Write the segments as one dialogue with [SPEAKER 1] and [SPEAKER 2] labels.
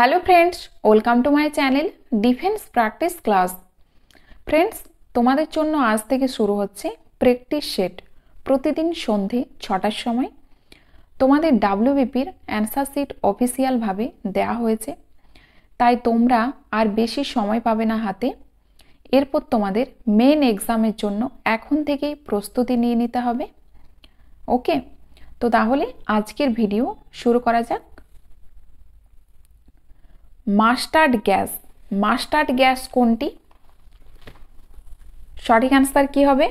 [SPEAKER 1] hello friends welcome to my channel defence practice class friends তোমাদের জন্য আজ থেকে শুরু হচ্ছে প্র্যাকটিস সেট প্রতিদিন সন্ধে ছটার সময় তোমাদের ডাব্লিউবিপির অ্যান্সার সিট অফিসিয়ালভাবে দেয়া হয়েছে তাই তোমরা আর বেশি সময় পাবে না হাতে এরপর তোমাদের মেন এক্সামের জন্য এখন থেকেই প্রস্তুতি নিয়ে নিতে হবে ওকে তো তাহলে আজকের ভিডিও শুরু করা যাক মাস্টার্ড গ্যাস মাস্টার্ড গ্যাস কোনটি সঠিক অ্যান্সার কি হবে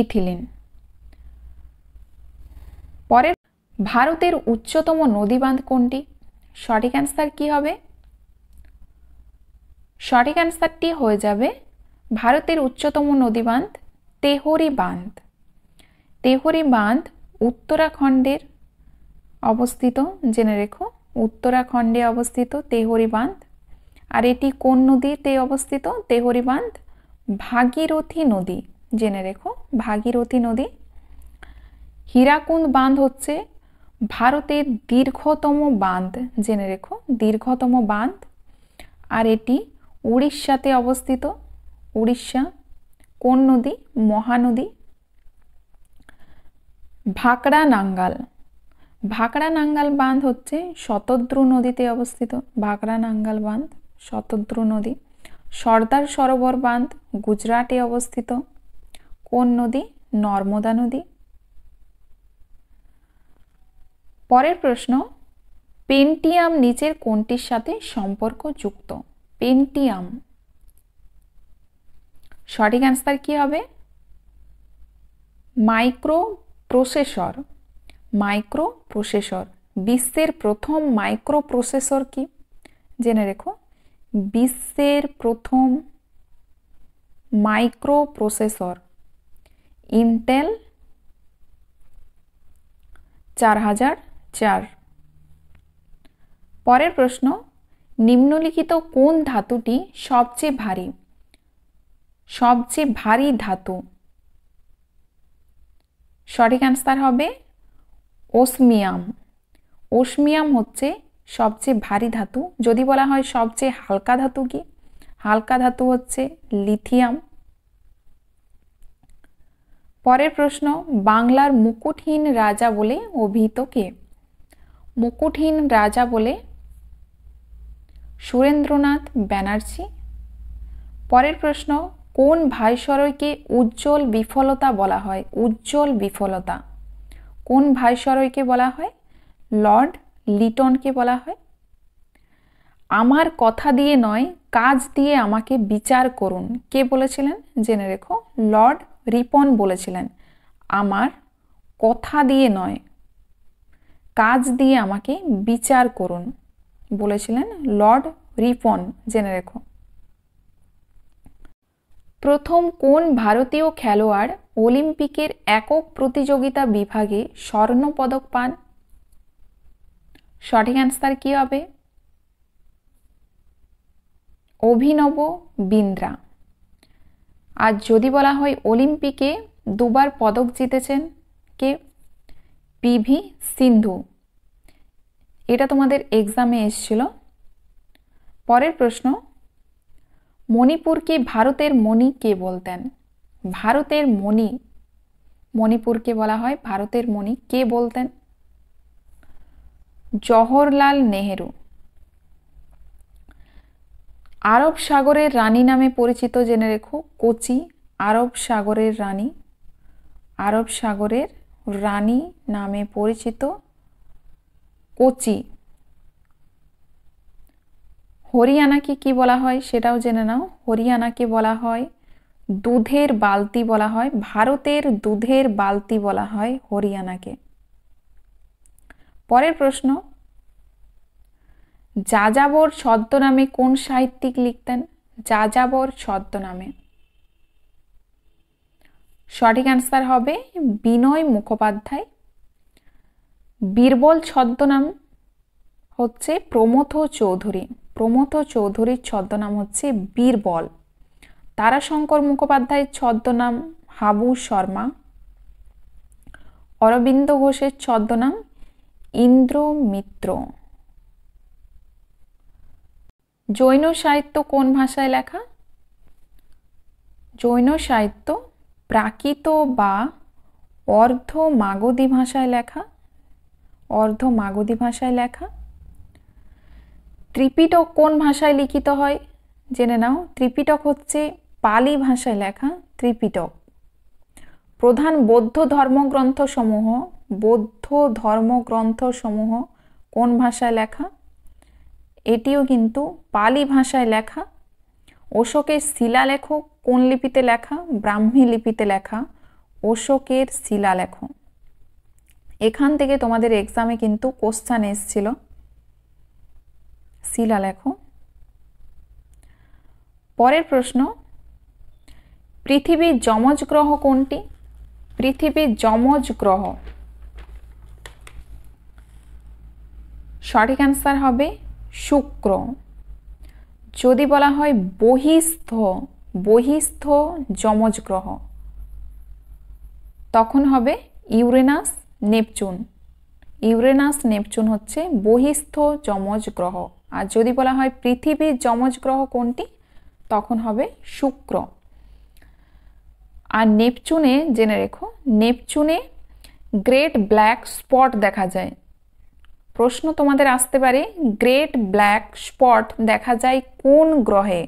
[SPEAKER 1] ইথিলিন পরের ভারতের উচ্চতম নদী বাঁধ কোনটি সঠিক অ্যান্সার কি হবে সঠিক অ্যান্সারটি হয়ে যাবে ভারতের উচ্চতম নদী বাঁধ তেহরি বাঁধ তেহরি বাঁধ উত্তরাখণ্ডের অবস্থিত জেনে রেখো উত্তরাখণ্ডে অবস্থিত তেহরি বাঁধ আর এটি কোন নদীতে অবস্থিত তেহরি বাঁধ ভাগীরথী নদী জেনে রেখো ভাগীরথী নদী হীরাকুন্দ বাঁধ হচ্ছে ভারতের দীর্ঘতম বাঁধ জেনে রেখো দীর্ঘতম বাঁধ আর এটি উড়িষ্যাতে অবস্থিত উড়িষ্যা কোন নদী মহানদী ভাকড়া নাঙ্গাল ভাকড়া নাঙ্গাল বাঁধ হচ্ছে শতদ্রু নদীতে অবস্থিত ভাকড়া নাঙ্গাল বাঁধ শতদ্রু নদী সর্দার সরোবর বাঁধ গুজরাটে অবস্থিত কোন নদী নর্মদা নদী পরের প্রশ্ন পেন্টিয়াম নিচের কোনটির সাথে সম্পর্কযুক্ত পেন্টিয়াম সঠিক অ্যান্সার কি হবে মাইক্রো প্রসেসর মাইক্রো প্রসেসর বিশ্বের প্রথম মাইক্রো প্রসেসর কি জেনে রেখো বিশ্বের প্রথম মাইক্রো প্রসেসর ইন্টেল চার হাজার চার পরের প্রশ্ন নিম্নলিখিত কোন ধাতুটি সবচেয়ে ভারী সবচেয়ে ভারী ধাতু সঠিক অ্যান্সার হবে ওসমিয়াম ওসমিয়াম হচ্ছে সবচেয়ে ভারী ধাতু যদি বলা হয় সবচেয়ে হালকা ধাতু কি হালকা ধাতু হচ্ছে লিথিয়াম পরের প্রশ্ন বাংলার মুকুটহীন রাজা বলে অভিহিত কে মুকুটহীন রাজা বলে সুরেন্দ্রনাথ ব্যানার্জি পরের প্রশ্ন কোন ভাইসরয়কে উজ্জ্বল বিফলতা বলা হয় উজ্জ্বল বিফলতা কোন ভাইসরয়কে বলা হয় লর্ড লিটনকে বলা হয় আমার কথা দিয়ে নয় কাজ দিয়ে আমাকে বিচার করুন কে বলেছিলেন জেনে রেখো লর্ড রিপন বলেছিলেন আমার কথা দিয়ে নয় কাজ দিয়ে আমাকে বিচার করুন বলেছিলেন লর্ড রিপন জেনে রেখো প্রথম কোন ভারতীয় খেলোয়াড় অলিম্পিকের একক প্রতিযোগিতা বিভাগে স্বর্ণপদক পান সঠিক অ্যান্সার কী হবে অভিনব বিন্দ্রা আর যদি বলা হয় অলিম্পিকে দুবার পদক জিতেছেন কে পিভি সিন্ধু এটা তোমাদের এক্সামে এসেছিল পরের প্রশ্ন মণিপুরকে ভারতের মণি কে বলতেন ভারতের মণি মণিপুরকে বলা হয় ভারতের মণি কে বলতেন জওহরলাল নেহেরু আরব সাগরের রানী নামে পরিচিত জেনে রেখো কোচি আরব সাগরের রানী আরব সাগরের রানী নামে পরিচিত কোচি হরিয়ানাকে কি বলা হয় সেটাও জেনে নাও হরিয়ানাকে বলা হয় দুধের বালতি বলা হয় ভারতের দুধের বালতি বলা হয় হরিয়ানাকে পরের প্রশ্ন যাযাবর ছদ্মনামে কোন সাহিত্যিক লিখতেন যাযাবর ছদ্মনামে সঠিক অ্যান্সার হবে বিনয় মুখোপাধ্যায় বীরবল ছদ্মনাম হচ্ছে প্রমথ চৌধুরী প্রমথ চৌধুরীর ছদ্মনাম হচ্ছে বীরবল তারাশঙ্কর মুখোপাধ্যায়ের ছদ্মনাম হাবু শর্মা অরবিন্দ ঘোষের ছদ্মনাম ইন্দ্র মিত্র জৈন সাহিত্য কোন ভাষায় লেখা জৈন সাহিত্য প্রাকৃত বা অর্ধ মাগধী ভাষায় লেখা অর্ধ মাগধী ভাষায় লেখা ত্রিপিটক কোন ভাষায় লিখিত হয় জেনে নাও ত্রিপিটক হচ্ছে পালি ভাষায় লেখা ত্রিপিটক প্রধান বৌদ্ধ ধর্মগ্রন্থসমূহ বৌদ্ধ ধর্মগ্রন্থসমূহ কোন ভাষায় লেখা এটিও কিন্তু পালি ভাষায় লেখা অশোকের শিলালেখ কোন লিপিতে লেখা ব্রাহ্মী লিপিতে লেখা অশোকের শিলালেখ এখান থেকে তোমাদের এক্সামে কিন্তু কোশ্চান এসছিল শিলা লেখো পরের প্রশ্ন পৃথিবীর যমজ গ্রহ কোনটি পৃথিবীর যমজ গ্রহ সঠিক অ্যান্সার হবে শুক্র যদি বলা হয় বহিস্থ বহিস্থ যমজ গ্রহ তখন হবে ইউরেনাস নেপচুন ইউরেনাস নেপচুন হচ্ছে বহিস্থ যমজ গ্রহ আর যদি বলা হয় পৃথিবীর যমজ গ্রহ কোনটি তখন হবে শুক্র আর নেপচুনে জেনে রেখো নেপচুনে গ্রেট ব্ল্যাক স্পট দেখা যায় প্রশ্ন তোমাদের আসতে পারে গ্রেট ব্ল্যাক স্পট দেখা যায় কোন গ্রহে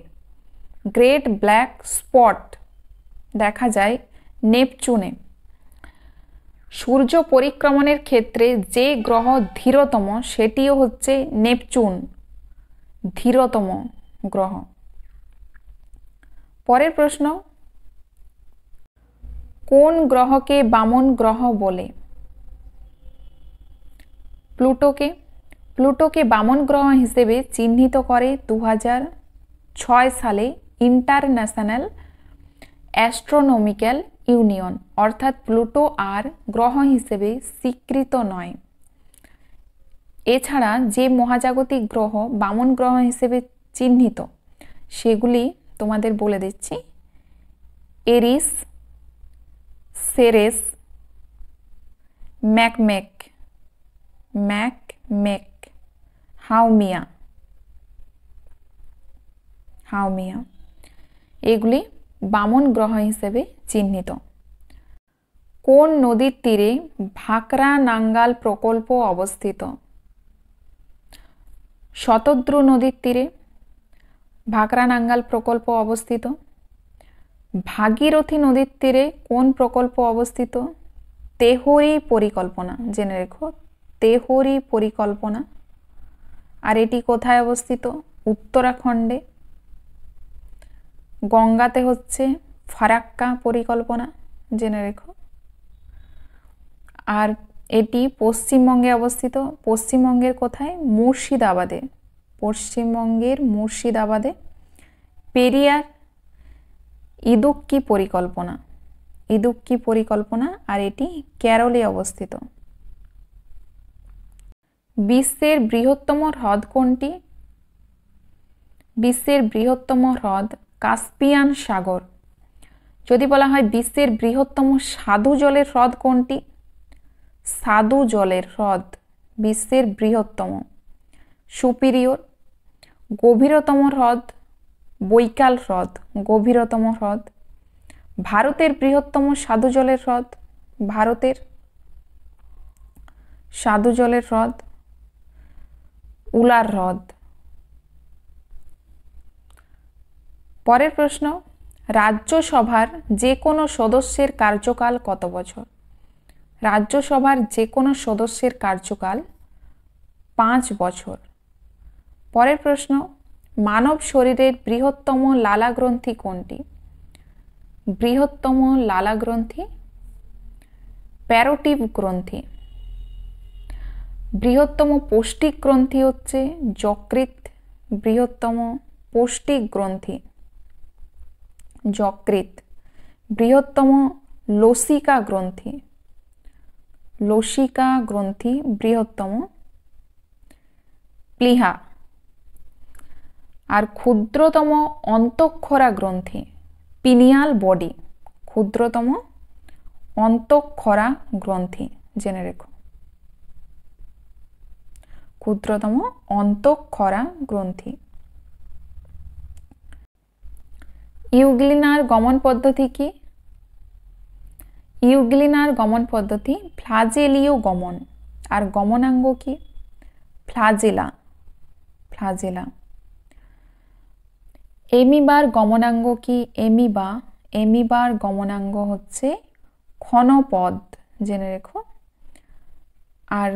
[SPEAKER 1] গ্রেট ব্ল্যাক স্পট দেখা যায় নেপচুনে সূর্য পরিক্রমণের ক্ষেত্রে যে গ্রহ ধীরতম সেটিও হচ্ছে নেপচুন ধীরতম গ্রহ পরের প্রশ্ন কোন গ্রহকে বামন গ্রহ বলে প্লুটোকে প্লুটোকে বামন গ্রহ হিসেবে চিহ্নিত করে দু ছয় সালে ইন্টারন্যাশনাল অ্যাস্ট্রোনমিক্যাল ইউনিয়ন অর্থাৎ প্লুটো আর গ্রহ হিসেবে স্বীকৃত নয় এছাড়া যে মহাজাগতিক গ্রহ বামন গ্রহ হিসেবে চিহ্নিত সেগুলি তোমাদের বলে দিচ্ছি এরিস সেরেস ম্যাক ম্যাকমেক হাউমিয়া হাউমিয়া এগুলি বামন গ্রহ হিসেবে চিহ্নিত কোন নদীর তীরে ভাকরা নাঙ্গাল প্রকল্প অবস্থিত শতদ্রু নদীর তীরে ভাকরা নাঙ্গাল প্রকল্প অবস্থিত ভাগীরথী নদীর তীরে কোন প্রকল্প অবস্থিত তেহরি পরিকল্পনা জেনে রেখো তেহরি পরিকল্পনা আর এটি কোথায় অবস্থিত উত্তরাখণ্ডে গঙ্গাতে হচ্ছে ফারাক্কা পরিকল্পনা জেনে রেখো আর এটি পশ্চিমবঙ্গে অবস্থিত পশ্চিমবঙ্গের কোথায় মুর্শিদাবাদে পশ্চিমবঙ্গের মুর্শিদাবাদে পেরিয়ার ইদুক্কি পরিকল্পনা ইদুক্কি পরিকল্পনা আর এটি কেরলে অবস্থিত বিশ্বের বৃহত্তম হ্রদ কোনটি বিশ্বের বৃহত্তম হ্রদ কাস্পিয়ান সাগর যদি বলা হয় বিশ্বের বৃহত্তম সাধু জলের হ্রদ কোনটি সাদু জলের হ্রদ বিশ্বের বৃহত্তম সুপিরিয়র গভীরতম হ্রদ বৈকাল হ্রদ গভীরতম হ্রদ ভারতের বৃহত্তম সাধু জলের হ্রদ ভারতের সাধু জলের হ্রদ উলার হ্রদ পরের প্রশ্ন রাজ্যসভার যে কোনো সদস্যের কার্যকাল কত বছর রাজ্যসভার যে কোনো সদস্যের কার্যকাল পাঁচ বছর পরের প্রশ্ন মানব শরীরের বৃহত্তম লালা গ্রন্থি কোনটি বৃহত্তম লালাগ্রন্থি প্যারোটিভ গ্রন্থি বৃহত্তম পৌষ্টিক গ্রন্থি হচ্ছে যকৃত বৃহত্তম পৌষ্টিক গ্রন্থি যকৃত বৃহত্তম লসিকা গ্রন্থি লসিকা গ্রন্থি বৃহত্তম প্লিহা আর ক্ষুদ্রতম অন্তঃক্ষরা গ্রন্থি পিনিয়াল বডি ক্ষুদ্রতম অন্তঃক্ষরা গ্রন্থি জেনে রেখো ক্ষুদ্রতম অন্তঃক্ষরা গ্রন্থি ইউগ্লিনার গমন পদ্ধতি কী ইউগ্লিনার গমন পদ্ধতি ফ্লাজেলীয় গমন আর গমনাঙ্গ কি ফ্লাজেলা ফ্লাজেলা এমিবার গমনাঙ্গ কি এমিবা এমিবার গমনাঙ্গ হচ্ছে ক্ষণপদ জেনে রেখো আর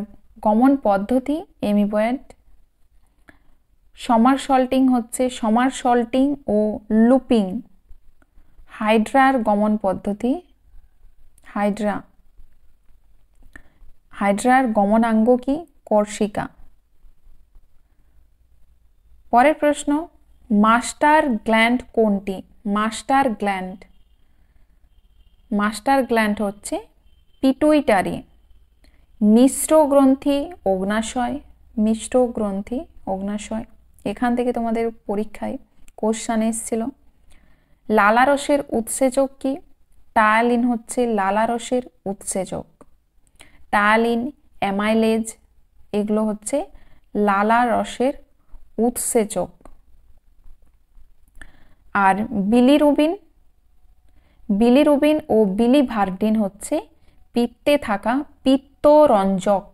[SPEAKER 1] গমন পদ্ধতি এমিবয়েড সমার সল্টিং হচ্ছে সমার সল্টিং ও লুপিং হাইড্রার গমন পদ্ধতি হাইড্রা হাইড্রার গমনাঙ্গ কি কর্ষিকা পরের প্রশ্ন মাস্টার গ্ল্যান্ড কোনটি মাস্টার গ্ল্যান্ড মাস্টার গ্ল্যান্ড হচ্ছে পিটুইটারি মিশ্র গ্রন্থি অগ্নাশয় মিশ্র গ্রন্থি অগ্নাশয় এখান থেকে তোমাদের পরীক্ষায় কোশ্চান এসছিল লালারসের উৎসেচক কি টায়ালিন হচ্ছে লালারসের উৎসেচক টায়ালিন অ্যামাইলেজ এগুলো হচ্ছে লালারসের উৎসেচক আর বিলিরুবিন বিলিরুবিন ও বিলিভার্ডিন হচ্ছে পিত্তে থাকা পিত্তরঞ্জক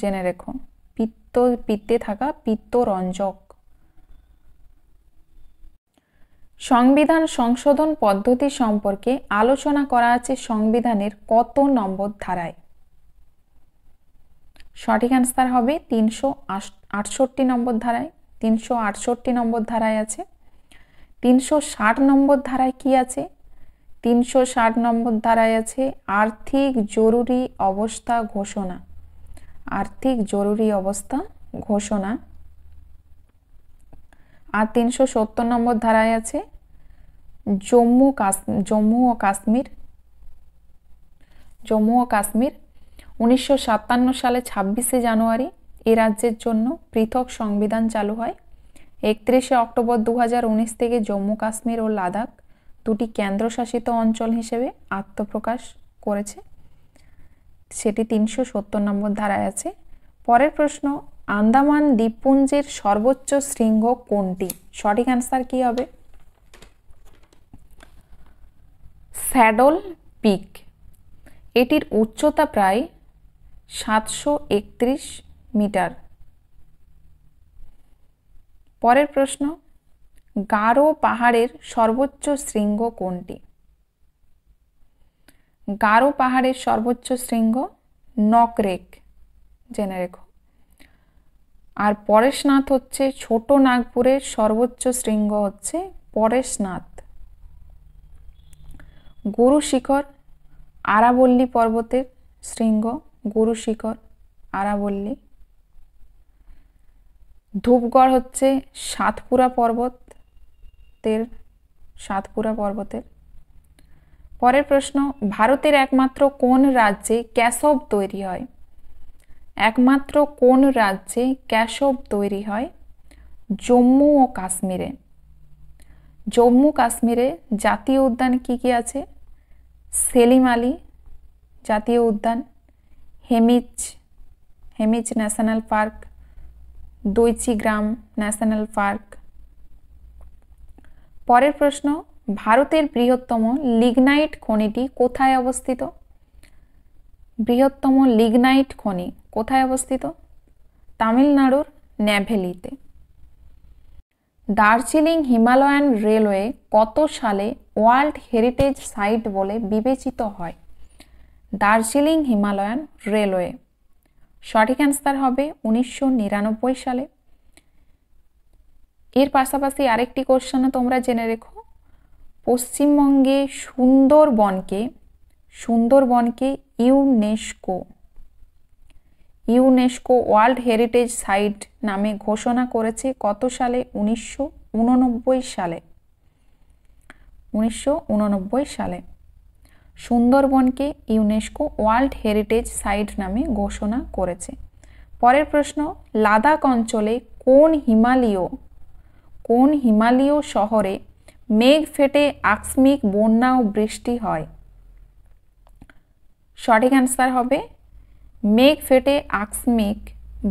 [SPEAKER 1] জেনে রেখো পিত্ত পিত্তে থাকা পিত্তরঞ্জক সংবিধান সংশোধন পদ্ধতি সম্পর্কে আলোচনা করা আছে সংবিধানের কত নম্বর ধারায় সঠিক অ্যান্সার হবে তিনশো আটষট্টি নম্বর ধারায় তিনশো আটষট্টি নম্বর ধারায় আছে তিনশো ষাট নম্বর ধারায় কি আছে তিনশো ষাট নম্বর ধারায় আছে আর্থিক জরুরি অবস্থা ঘোষণা আর্থিক জরুরি অবস্থা ঘোষণা আর তিনশো সত্তর নম্বর ধারায় আছে জম্মু কাশ জম্মু ও কাশ্মীর জম্মু ও কাশ্মীর উনিশশো সাতান্ন সালে ছাব্বিশে জানুয়ারি এ রাজ্যের জন্য পৃথক সংবিধান চালু হয় একত্রিশে অক্টোবর দু থেকে জম্মু কাশ্মীর ও লাদাখ দুটি কেন্দ্রশাসিত অঞ্চল হিসেবে আত্মপ্রকাশ করেছে সেটি তিনশো সত্তর নম্বর ধারায় আছে পরের প্রশ্ন আন্দামান দ্বীপপুঞ্জের সর্বোচ্চ শৃঙ্গ কোনটি সঠিক অ্যান্সার কি হবে স্যাডল পিক এটির উচ্চতা প্রায় সাতশো একত্রিশ মিটার পরের প্রশ্ন গারো পাহাড়ের সর্বোচ্চ শৃঙ্গ কোনটি গারো পাহাড়ের সর্বোচ্চ শৃঙ্গ নকরেক জেনে রেখো আর পরেশনাথ হচ্ছে ছোট নাগপুরের সর্বোচ্চ শৃঙ্গ হচ্ছে পরেশনাথ গুরু শিখর আরাবল্লী পর্বতের শৃঙ্গ গুরু শিখর আরাবল্লী ধূপগড় হচ্ছে সাতপুরা পর্বতের সাতপুরা পর্বতের পরের প্রশ্ন ভারতের একমাত্র কোন রাজ্যে ক্যাসব তৈরি হয় একমাত্র কোন রাজ্যে ক্যাশব তৈরি হয় জম্মু ও কাশ্মীরে জম্মু কাশ্মীরে জাতীয় উদ্যান কি কি আছে সেলিম আলী জাতীয় উদ্যান Hemis Hemis national park Dachigam national park পরের প্রশ্ন ভারতের বৃহত্তম লিগনাইট খনিটি কোথায় অবস্থিত বৃহত্তম লিগনাইট খনি কোথায় অবস্থিত তামিলনাড়ুর ন্যাভেলিতে দার্জিলিং হিমালয়ান রেলওয়ে কত সালে ওয়ার্ল্ড হেরিটেজ সাইট বলে বিবেচিত হয় দার্জিলিং হিমালয়ান রেলওয়ে সঠিক অ্যান্সার হবে উনিশশো সালে এর পাশাপাশি আরেকটি কোশ্চেনও তোমরা জেনে রেখো পশ্চিমবঙ্গে সুন্দরবনকে সুন্দরবনকে UNESCO UNESCO world heritage site নামে ঘোষণা করেছে কত সালে উনিশশো সালে উনিশশো সালে সুন্দরবনকে ইউনেস্কো ওয়ার্ল্ড হেরিটেজ সাইট নামে ঘোষণা করেছে পরের প্রশ্ন লাদাখ অঞ্চলে কোন হিমালীয় কোন হিমালীয় শহরে মেঘ ফেটে আকস্মিক বন্যা ও বৃষ্টি হয় সঠিক অ্যান্সার হবে মেঘ ফেটে আকস্মিক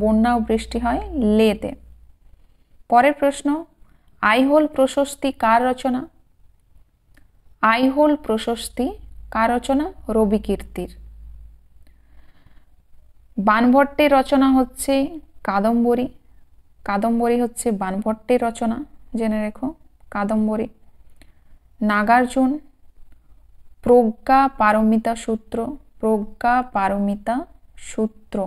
[SPEAKER 1] বন্যা ও বৃষ্টি হয় লেতে পরের প্রশ্ন আইহোল প্রশস্তি কার রচনা আইহোল প্রশস্তি কার রচনা রবি কীর্তির বানভট্টের রচনা হচ্ছে কাদম্বরী কাদম্বরী হচ্ছে বানভট্টের রচনা জেনে রেখো কাদম্বরী নাগার্জুন প্রজ্ঞা পারমিতা সূত্র প্রজ্ঞা পারমিতা সূত্র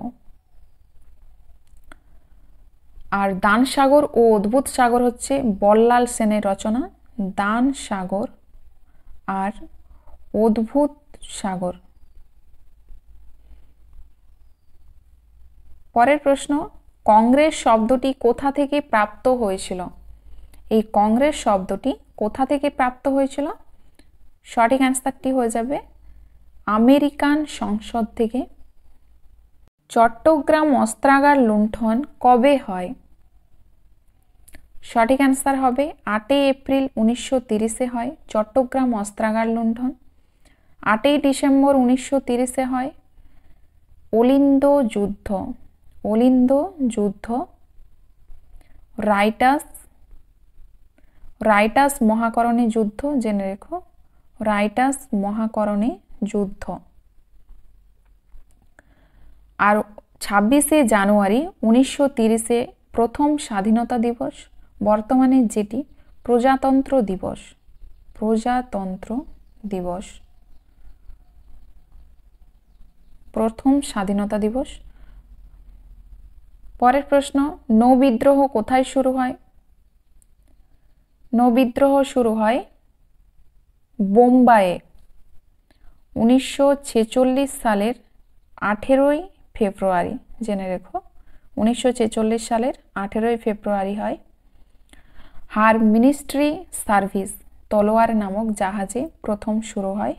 [SPEAKER 1] আর দান সাগর ও অদ্ভুত সাগর হচ্ছে বল্লাল সেনের রচনা দান সাগর আর অদ্ভুত সাগর পরের প্রশ্ন কংগ্রেস শব্দটি কোথা থেকে প্রাপ্ত হয়েছিল এই কংগ্রেস শব্দটি কোথা থেকে প্রাপ্ত হয়েছিল সঠিক অ্যান্সারটি হয়ে যাবে আমেরিকান সংসদ থেকে চট্টগ্রাম অস্ত্রাগার লুণ্ঠন কবে হয় সঠিক অ্যান্সার হবে আটই এপ্রিল উনিশশো তিরিশে হয় চট্টগ্রাম অস্ত্রাগার লুণ্ঠন আটই ডিসেম্বর উনিশশো তিরিশে হয় অলিন্দ যুদ্ধ অলিন্দ যুদ্ধ রাইটাস রাইটাস মহাকরণে যুদ্ধ জেনে রেখো রাইটাস মহাকরণে যুদ্ধ আর ছাব্বিশে জানুয়ারি উনিশশো তিরিশে প্রথম স্বাধীনতা দিবস বর্তমানে যেটি প্রজাতন্ত্র দিবস প্রজাতন্ত্র দিবস প্রথম স্বাধীনতা দিবস পরের প্রশ্ন নৌবিদ্রোহ কোথায় শুরু হয় নৌবিদ্রোহ শুরু হয় বোম্বাইয়ে উনিশশো সালের আঠেরোই ফেব্রুয়ারি জেনে রেখো উনিশশো সালের আঠেরোই ফেব্রুয়ারি হয় হার মিনিস্ট্রি সার্ভিস তলোয়ার নামক জাহাজে প্রথম শুরু হয়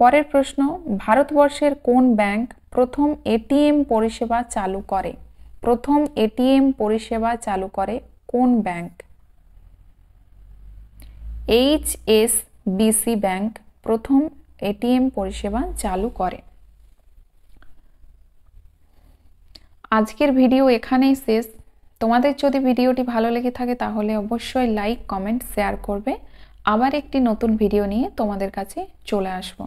[SPEAKER 1] পরের প্রশ্ন ভারতবর্ষের কোন ব্যাংক প্রথম এটিএম পরিষেবা চালু করে প্রথম এটিএম পরিষেবা চালু করে কোন bank H S BC bank প্রথম এটিএম পরিষেবা চালু করে আজকের ভিডিও এখানেই শেষ তোমাদের যদি ভিডিওটি ভালো লেগে থাকে তাহলে অবশ্যই লাইক কমেন্ট শেয়ার করবে আবার একটি নতুন ভিডিও নিয়ে তোমাদের কাছে চলে আসবো